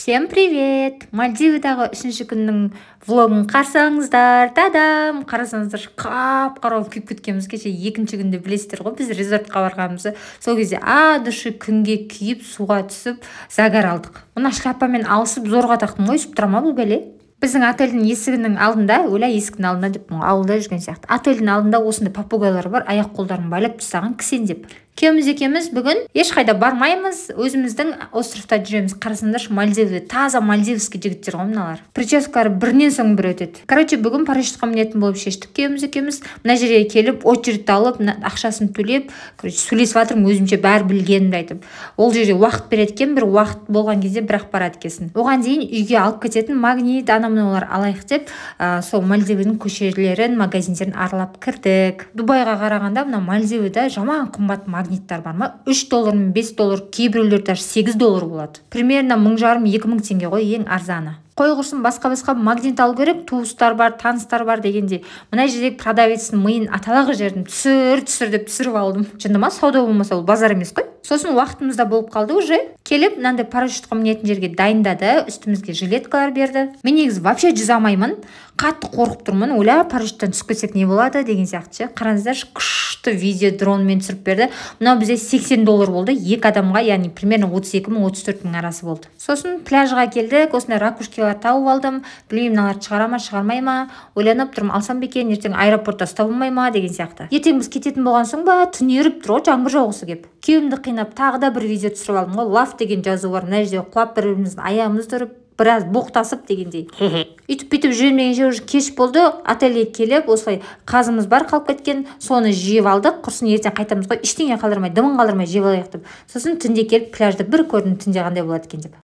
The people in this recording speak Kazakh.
всем привет Мальдивыдағы үшінші күннің влогын қарсаңыздар тадам қарасаңыздаршы қап қара болып күйіп кеткенбіз кеше екінші күнде білесіздер ғой біз резортқа барғанымызды сол кезде адышы күнге күйіп суға түсіп загар алдық мына шляпамен алысып зорға тақтым ғой өсіп тұра ма бұл бәле біздің отельдің есігінің алдында ойлай есіктің алдында деп ауылда жүрген сияқты отельдің алдында осындай попугайлар бар аяқ қолдарын байлап тастаған кісендеп екеуміз екеуміз бүгін ешқайда бармаймыз өзіміздің островта жүреміз қарасаңдаршы мальдивы таза мальдивский жігіттер ғой мыналар прическалары бірінен соң бірі өтеді короче бүгін парашютқа мінетін болып шештік екеуміз екеуміз мына жерге келіп очередьті алып ақшасын төлеп короче сөйлесіп жатырмын өзімше бәрі білгенімді айтып ол жерде уақыт береді екен бір уақыт болған кезде бірақ барады екенсің оған дейін үйге алып кететін магнит ана мыналар алайық деп ә, сол мальдиваның көшелерін магазиндерін аралап кірдік дубайға қарағанда мына мальдивада жаман қымбат магниттар бар ма үш доллар мен бес доллар кейбіреулер даже сегіз доллар болады примерно мың жарым екі мың теңге ғой ең арзаны қой құрсын басқа басқа магнит алу керек туыстар бар таныстар бар дегенде мына жердегі продавецтің миын аталағы жердім түсір түсір деп түсіріп алдым ма сауда болмаса ол базар емес қой сосын уақытымыз да болып қалды уже келіп мынандай парашютқа мінетін жерге дайындады үстімізге жилеткалар берді мен негізі вообще жүзе алмаймын қатты қорқып тұрмын ойлап парашюттан түсіп кетсек не болады деген сияқты ше қараңыздаршы күш күшті видео дронмен түсіріп берді мынау бізде 80 доллар болды екі адамға яғни примерно 32 мың отыз төрт мың арасы болды сосын пляжға келдік осындай ракушкалар тауып алдым білмеймін мыналарды шығара ма шығармай ма ойланып тұрмын алсам ба екен ертең аэропортта ұстап алмай ма деген сияқты ертең біз кететін болған соң ба түнеріп тұр ғой жаңбыр жауғысы келіп күйеуімді қинап тағы да бір видео түсіріп алдым ғой лав деген жазу бар мына жерде құлап бір біріміздің аяғымызды ұрып біраз боқтасып дегендей үйтіп бүйтіп жүрмегенше уже кеш болды отельге келіп осылай қазымыз бар қалып кеткен соны жеп алдық құрсын ертең қайтамыз ғой ештеңе қалдырмай дымын қалдырмай жеп алайық деп сосын түнде келіп пляжды бір көрдім түнде қандай болады екен деп